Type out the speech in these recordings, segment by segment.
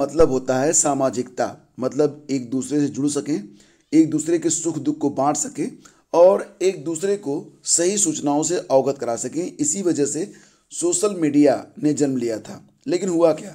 मतलब होता है सामाजिकता मतलब एक दूसरे से जुड़ सकें एक दूसरे के सुख दुख को बांट सकें और एक दूसरे को सही सूचनाओं से अवगत करा सकें इसी वजह से सोशल मीडिया ने जन्म लिया था लेकिन हुआ क्या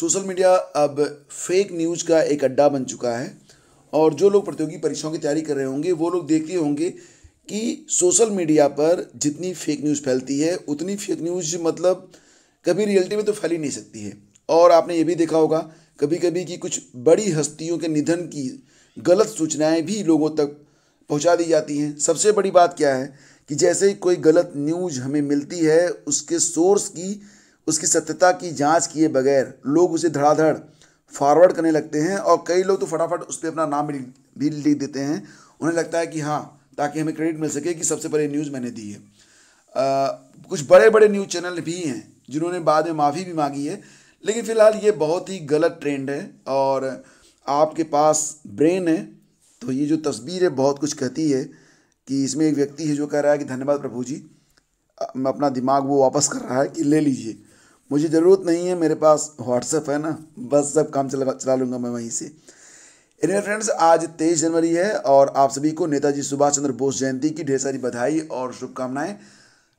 सोशल मीडिया अब फेक न्यूज़ का एक अड्डा बन चुका है और जो लोग प्रतियोगी परीक्षाओं की तैयारी कर रहे होंगे वो लोग देखते होंगे कि सोशल मीडिया पर जितनी फेक न्यूज़ फैलती है उतनी फेक न्यूज़ मतलब कभी रियलिटी में तो फैल ही नहीं सकती है और आपने ये भी देखा होगा कभी कभी कि कुछ बड़ी हस्तियों के निधन की गलत सूचनाएं भी लोगों तक पहुंचा दी जाती हैं सबसे बड़ी बात क्या है कि जैसे ही कोई गलत न्यूज हमें मिलती है उसके सोर्स की उसकी सत्यता की जांच किए बगैर लोग उसे धड़ाधड़ फॉरवर्ड करने लगते हैं और कई लोग तो फटाफट उस पर अपना नाम भी लिख देते हैं उन्हें लगता है कि हाँ ताकि हमें क्रेडिट मिल सके कि सबसे पहले न्यूज़ मैंने दी है आ, कुछ बड़े बड़े न्यूज़ चैनल भी हैं जिन्होंने बाद में माफ़ी भी मांगी है लेकिन फ़िलहाल ये बहुत ही गलत ट्रेंड है और आपके पास ब्रेन है तो ये जो तस्वीर है बहुत कुछ कहती है कि इसमें एक व्यक्ति है जो कह रहा है कि धन्यवाद प्रभु जी मैं अपना दिमाग वो वापस कर रहा है कि ले लीजिए मुझे ज़रूरत नहीं है मेरे पास व्हाट्सएप है ना बस सब काम चला चला लूँगा मैं वहीं से इन फ्रेंड्स आज तेईस जनवरी है और आप सभी को नेताजी सुभाष चंद्र बोस जयंती की ढेर सारी बधाई और शुभकामनाएं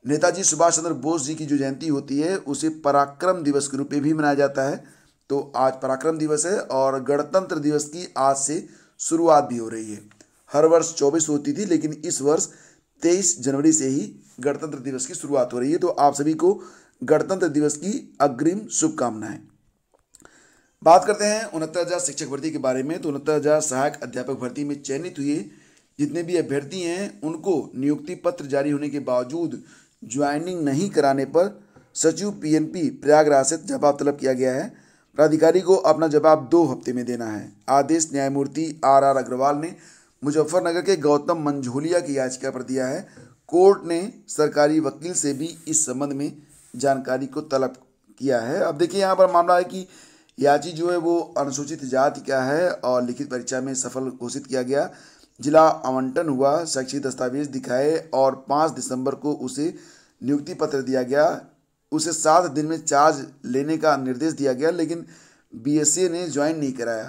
नेताजी सुभाष चंद्र बोस जी की जो जयंती होती है उसे पराक्रम दिवस के रूप में भी मनाया जाता है तो आज पराक्रम दिवस है और गणतंत्र दिवस की आज से शुरुआत भी हो रही है हर वर्ष चौबीस होती थी लेकिन इस वर्ष तेईस जनवरी से ही गणतंत्र दिवस की शुरुआत हो रही है तो आप सभी को गणतंत्र दिवस की अग्रिम शुभकामनाएं बात करते हैं उनहत्तर हज़ार शिक्षक भर्ती के बारे में तो उनहत्तर हज़ार सहायक अध्यापक भर्ती में चयनित हुए जितने भी अभ्यर्थी हैं उनको नियुक्ति पत्र जारी होने के बावजूद ज्वाइनिंग नहीं कराने पर सचिव पीएनपी प्रयागराज से जवाब तलब किया गया है प्राधिकारी को अपना जवाब दो हफ्ते में देना है आदेश न्यायमूर्ति आर आर अग्रवाल ने मुजफ्फरनगर के गौतम मंझोलिया की याचिका पर दिया है कोर्ट ने सरकारी वकील से भी इस संबंध में जानकारी को तलब किया है अब देखिए यहाँ पर मामला है कि याची जो है वो अनुसूचित जाति का है और लिखित परीक्षा में सफल घोषित किया गया जिला आवंटन हुआ शैक्षिक दस्तावेज दिखाए और पाँच दिसंबर को उसे नियुक्ति पत्र दिया गया उसे सात दिन में चार्ज लेने का निर्देश दिया गया लेकिन बीएसए ने ज्वाइन नहीं कराया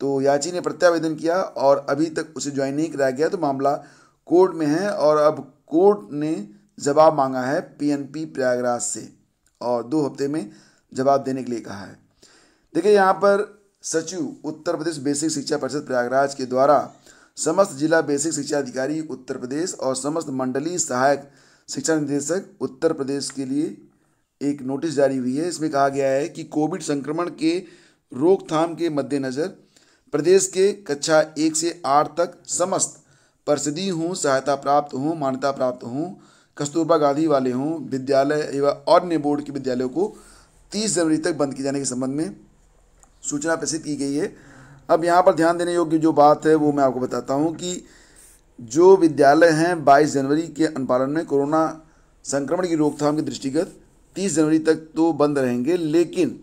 तो याची ने प्रत्यावेदन किया और अभी तक उसे ज्वाइन नहीं कराया गया तो मामला कोर्ट में है और अब कोर्ट ने जवाब मांगा है पीएनपी प्रयागराज से और दो हफ्ते में जवाब देने के लिए कहा है देखिए यहाँ पर सचिव उत्तर प्रदेश बेसिक शिक्षा परिषद प्रयागराज के द्वारा समस्त जिला बेसिक शिक्षा अधिकारी उत्तर प्रदेश और समस्त मंडलीय सहायक शिक्षा निदेशक उत्तर प्रदेश के लिए एक नोटिस जारी हुई है इसमें कहा गया है कि कोविड संक्रमण के रोकथाम के मद्देनज़र प्रदेश के कक्षा एक से आठ तक समस्त परिषदीय हों सहायता प्राप्त हों मान्यता प्राप्त हों कस्तूरबा गांधी वाले हों विद्यालय एवं अन्य बोर्ड के विद्यालयों को तीस जनवरी तक बंद किए जाने के संबंध में सूचना प्रसिद्ध की गई है अब यहाँ पर ध्यान देने योग्य जो बात है वो मैं आपको बताता हूँ कि जो विद्यालय हैं 22 जनवरी के अनुपालन में कोरोना संक्रमण की रोकथाम के दृष्टिगत 30 जनवरी तक तो बंद रहेंगे लेकिन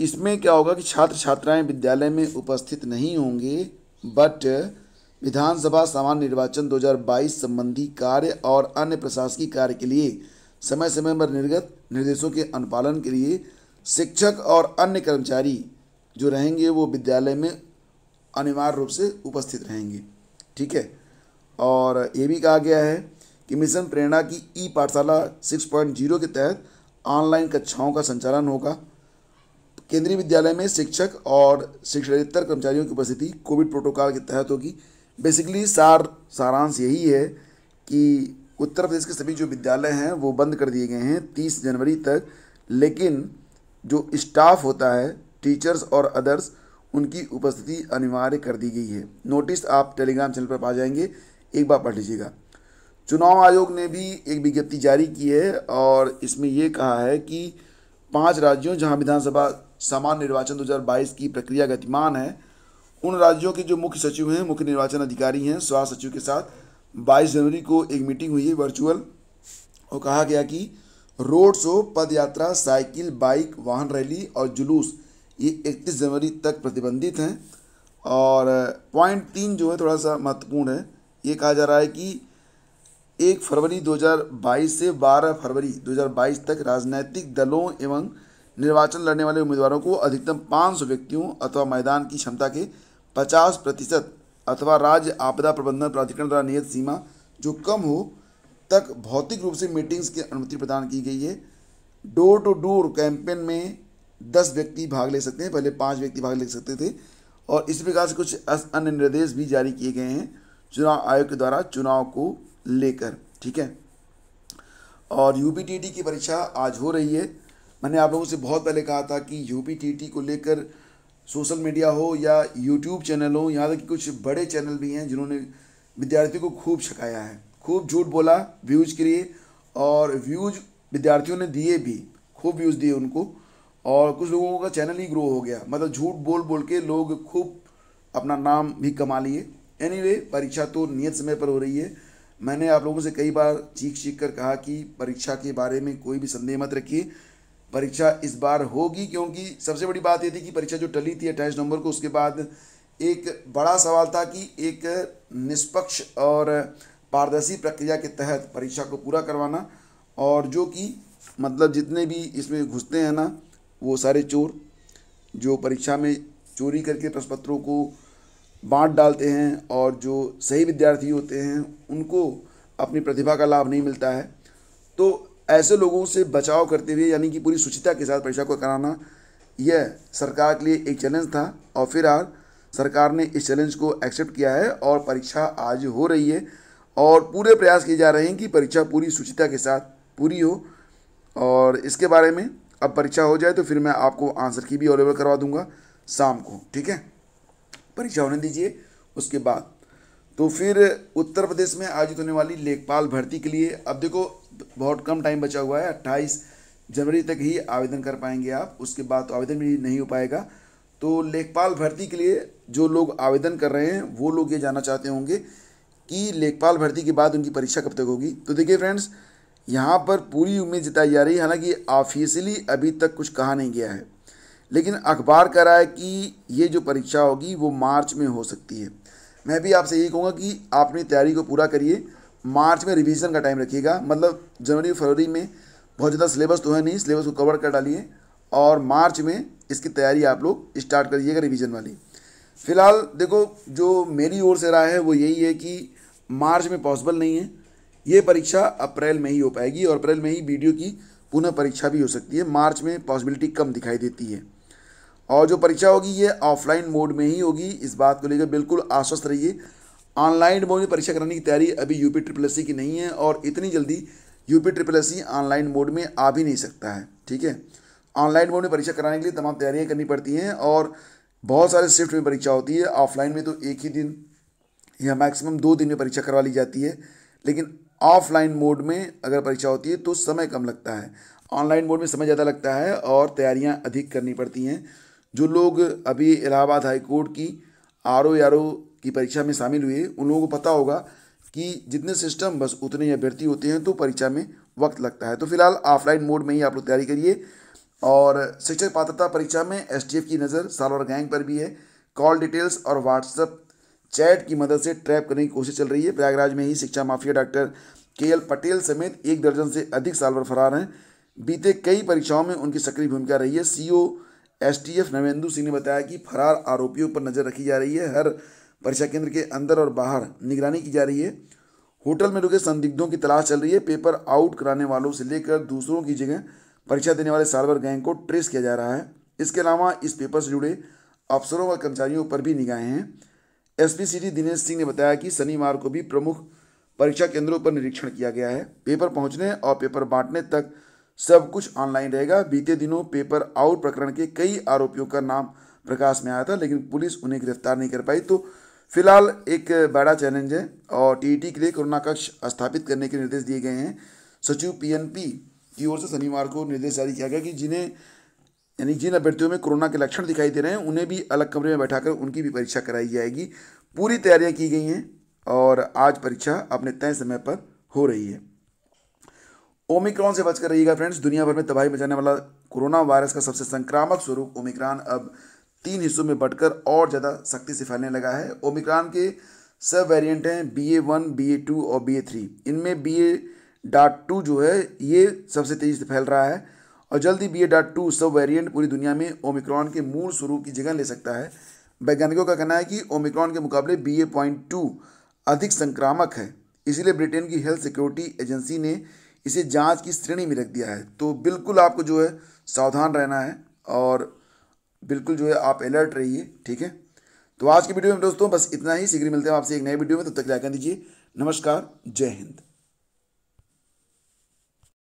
इसमें क्या होगा कि छात्र छात्राएं विद्यालय में उपस्थित नहीं होंगे बट विधानसभा सामान्य निर्वाचन 2022 संबंधी कार्य और अन्य प्रशासकीय कार्य के लिए समय समय पर निर्गत निर्देशों के अनुपालन के लिए शिक्षक और अन्य कर्मचारी जो रहेंगे वो विद्यालय में अनिवार्य रूप से उपस्थित रहेंगे ठीक है और ये भी कहा गया है कि मिशन प्रेरणा की ई पाठशाला सिक्स पॉइंट जीरो के तहत ऑनलाइन कक्षाओं का संचालन होगा केंद्रीय विद्यालय में शिक्षक और शिक्षकेतर कर्मचारियों की उपस्थिति कोविड प्रोटोकॉल के तहत होगी बेसिकली सार सारांश यही है कि उत्तर प्रदेश के सभी जो विद्यालय हैं वो बंद कर दिए गए हैं तीस जनवरी तक लेकिन जो स्टाफ होता है टीचर्स और अदर्स उनकी उपस्थिति अनिवार्य कर दी गई है नोटिस आप टेलीग्राम चैनल पर पा जाएंगे एक बार पढ़ लीजिएगा चुनाव आयोग ने भी एक विज्ञप्ति जारी की है और इसमें यह कहा है कि पांच राज्यों जहां विधानसभा सामान्य निर्वाचन 2022 की प्रक्रिया गतिमान है उन राज्यों के जो मुख्य सचिव हैं मुख्य निर्वाचन अधिकारी हैं स्वास्थ्य सचिव के साथ बाईस जनवरी को एक मीटिंग हुई है वर्चुअल और कहा गया कि रोड शो पद यात्रा साइकिल बाइक वाहन रैली और जुलूस ये इकतीस जनवरी तक प्रतिबंधित हैं और पॉइंट तीन जो है थोड़ा सा महत्वपूर्ण है ये कहा जा रहा है कि एक फरवरी 2022 से 12 फरवरी 2022 तक राजनैतिक दलों एवं निर्वाचन लड़ने वाले उम्मीदवारों को अधिकतम 500 व्यक्तियों अथवा मैदान की क्षमता के 50 प्रतिशत अथवा राज्य आपदा प्रबंधन प्राधिकरण द्वारा नियत सीमा जो कम हो तक भौतिक रूप से मीटिंग्स की अनुमति प्रदान की गई है डोर टू डोर कैंपेन में दस व्यक्ति भाग ले सकते हैं पहले पाँच व्यक्ति भाग ले सकते थे और इसी प्रकार से कुछ अन्य निर्देश भी जारी किए गए हैं चुनाव आयोग के द्वारा चुनाव को लेकर ठीक है और यू की परीक्षा आज हो रही है मैंने आप लोगों से बहुत पहले कहा था कि यू को लेकर सोशल मीडिया हो या यूट्यूब चैनल हो यहाँ तक कि कुछ बड़े चैनल भी हैं जिन्होंने विद्यार्थियों को खूब छकाया है खूब झूठ बोला व्यूज़ के लिए और व्यूज़ विद्यार्थियों ने दिए भी खूब व्यूज़ दिए उनको और कुछ लोगों का चैनल ही ग्रो हो गया मतलब झूठ बोल बोल के लोग खूब अपना नाम भी कमा लिए एनी anyway, परीक्षा तो नियत समय पर हो रही है मैंने आप लोगों से कई बार चीख चीख कर कहा कि परीक्षा के बारे में कोई भी संदेह मत रखिए परीक्षा इस बार होगी क्योंकि सबसे बड़ी बात ये थी कि परीक्षा जो टली थी अट्ठाईस नवंबर को उसके बाद एक बड़ा सवाल था कि एक निष्पक्ष और पारदर्शी प्रक्रिया के तहत परीक्षा को पूरा करवाना और जो कि मतलब जितने भी इसमें घुसते हैं ना वो सारे चोर जो परीक्षा में चोरी करके प्रश्न पत्रों को बांट डालते हैं और जो सही विद्यार्थी होते हैं उनको अपनी प्रतिभा का लाभ नहीं मिलता है तो ऐसे लोगों से बचाव करते हुए यानी कि पूरी शुचिता के साथ परीक्षा को कराना यह सरकार के लिए एक चैलेंज था और फिर आज सरकार ने इस चैलेंज को एक्सेप्ट किया है और परीक्षा आज हो रही है और पूरे प्रयास किए जा रहे हैं कि परीक्षा पूरी शुचिता के साथ पूरी हो और इसके बारे में अब परीक्षा हो जाए तो फिर मैं आपको आंसर की भी अवेलेबल करवा दूंगा शाम को ठीक है परीक्षा होने दीजिए उसके बाद तो फिर उत्तर प्रदेश में आयोजित होने वाली लेखपाल भर्ती के लिए अब देखो बहुत कम टाइम बचा हुआ है अट्ठाईस जनवरी तक ही आवेदन कर पाएंगे आप उसके बाद तो आवेदन भी नहीं हो पाएगा तो लेखपाल भर्ती के लिए जो लोग आवेदन कर रहे हैं वो लोग ये जानना चाहते होंगे कि लेखपाल भर्ती के बाद उनकी परीक्षा कब तक होगी तो देखिए फ्रेंड्स यहाँ पर पूरी उम्मीद जताई जा रही है हालांकि ऑफिशियली अभी तक कुछ कहा नहीं गया है लेकिन अखबार कह रहा है कि ये जो परीक्षा होगी वो मार्च में हो सकती है मैं भी आपसे यही कहूँगा कि आप अपनी तैयारी को पूरा करिए मार्च में रिविज़न का टाइम रखिएगा मतलब जनवरी फरवरी में बहुत ज़्यादा सिलेबस तो है नहीं सिलेबस को कवर कर डालिए और मार्च में इसकी तैयारी आप लोग स्टार्ट करिएगा रिवीजन वाली फ़िलहाल देखो जो मेरी ओर से राय है वो यही है कि मार्च में पॉसिबल नहीं है ये परीक्षा अप्रैल में ही हो पाएगी और अप्रैल में ही वीडियो की पुनः परीक्षा भी हो सकती है मार्च में पॉसिबिलिटी कम दिखाई देती है और जो परीक्षा होगी ये ऑफलाइन मोड में ही होगी इस बात को लेकर बिल्कुल आश्वस्त रहिए ऑनलाइन मोड में परीक्षा कराने की तैयारी अभी यूपी ट्रिपल एस की नहीं है और इतनी जल्दी UP triple S online mode में आ भी नहीं सकता है ठीक है ऑनलाइन मोड में परीक्षा कराने के लिए तमाम तैयारियाँ करनी पड़ती हैं और बहुत सारे शिफ्ट में परीक्षा होती है ऑफलाइन में तो एक ही दिन या मैक्सिमम दो दिन में परीक्षा करवा ली जाती है लेकिन ऑफलाइन मोड में अगर परीक्षा होती है तो समय कम लगता है ऑनलाइन मोड में समय ज़्यादा लगता है और तैयारियां अधिक करनी पड़ती हैं जो लोग अभी इलाहाबाद हाई कोर्ट की आर ओ आर ओ की परीक्षा में शामिल हुए उन लोगों को पता होगा कि जितने सिस्टम बस उतने ही अभ्यर्थी होते हैं तो परीक्षा में वक्त लगता है तो फिलहाल ऑफलाइन मोड में ही आप लोग तैयारी करिए और शिक्षक पात्रता परीक्षा में एस की नज़र साल और गैंग पर भी है कॉल डिटेल्स और व्हाट्सएप चैट की मदद से ट्रैप करने की कोशिश चल रही है प्रयागराज में ही शिक्षा mafia doctor K L Patel समेत एक दर्जन से अधिक सालवर फरार हैं बीते कई परीक्षाओं में उनकी सक्रिय भूमिका रही है सीओ एसटीएफ नवेंदु सिंह ने बताया कि फरार आरोपियों पर नज़र रखी जा रही है हर परीक्षा केंद्र के अंदर और बाहर निगरानी की जा रही है होटल में रुके संदिग्धों की तलाश चल रही है पेपर आउट कराने वालों से लेकर दूसरों की जगह परीक्षा देने वाले सालवर गैंग को ट्रेस किया जा रहा है इसके अलावा इस पेपर से जुड़े अफसरों व कर्मचारियों पर भी निगाहें हैं एस दिनेश सिंह ने बताया कि शनिवार को भी प्रमुख परीक्षा केंद्रों पर निरीक्षण किया गया है पेपर पहुंचने और पेपर बांटने तक सब कुछ ऑनलाइन रहेगा बीते दिनों पेपर आउट प्रकरण के कई आरोपियों का नाम प्रकाश में आया था लेकिन पुलिस उन्हें गिरफ्तार नहीं कर पाई तो फिलहाल एक बड़ा चैलेंज है और टीईटी के लिए कोरोना कक्ष स्थापित करने के निर्देश दिए गए हैं सचिव पीएनपी की ओर से शनिवार को निर्देश जारी किया गया कि जिन्हें यानी जिन अभ्यर्थियों में कोरोना के लक्षण दिखाई दे रहे हैं उन्हें भी अलग कमरे में बैठाकर उनकी भी परीक्षा कराई जाएगी पूरी तैयारियां की गई हैं और आज परीक्षा अपने तय समय पर हो रही है ओमिक्रॉन से बचकर रहिएगा फ्रेंड्स दुनिया भर में तबाही मचाने वाला कोरोना वायरस का सबसे संक्रामक स्वरूप ओमिक्रॉन अब तीन हिस्सों में बढ़कर और ज़्यादा सख्ती से फैलने लगा है ओमिक्रॉन के सब वेरिएंट हैं B A one B A two और बी ए थ्री इनमें बी ए डाट टू जो है ये सबसे तेज़ी से फैल रहा है और जल्दी बी ए डाट टू सब वेरिएंट पूरी दुनिया में ओमिक्रॉन के मूल स्वरूप की जगह ले सकता है वैज्ञानिकों का कहना है कि ओमिक्रॉन के मुकाबले बी ए पॉइंट टू अधिक संक्रामक है इसलिए ब्रिटेन की हेल्थ सिक्योरिटी एजेंसी ने इसे जांच की श्रेणी में रख दिया है तो बिल्कुल आपको जो है सावधान रहना है और बिल्कुल जो है आप अलर्ट रहिए ठीक है तो आज की वीडियो में दोस्तों बस इतना ही शीघ्र मिलते हैं आपसे एक नए वीडियो में तब तो तक जाकर दीजिए नमस्कार जय हिंद